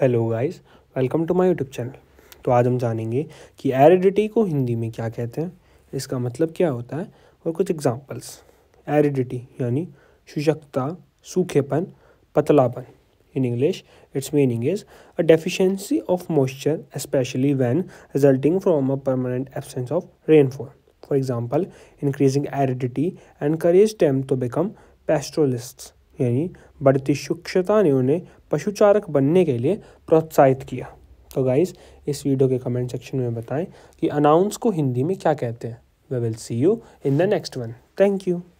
hello guys welcome to my YouTube channel तो आज हम जानेंगे कि एरिडिटी को हिंदी में क्या कहते हैं इसका मतलब क्या होता है और कुछ एग्जांपल्स एरिडिटी यानी शुशक्ता सूखेपन पतलापन in English its meaning is a deficiency of moisture especially when resulting from a permanent absence of rainfall for example increasing aridity and करेज टेम टू बिकम पेस्ट्रोलिस्ट्स यानी बढ़ती शिक्षता ने उन्हें पशुचारक बनने के लिए प्रोत्साहित किया तो गाइज इस वीडियो के कमेंट सेक्शन में बताएं कि अनाउंस को हिंदी में क्या कहते हैं we will see you in the next one thank you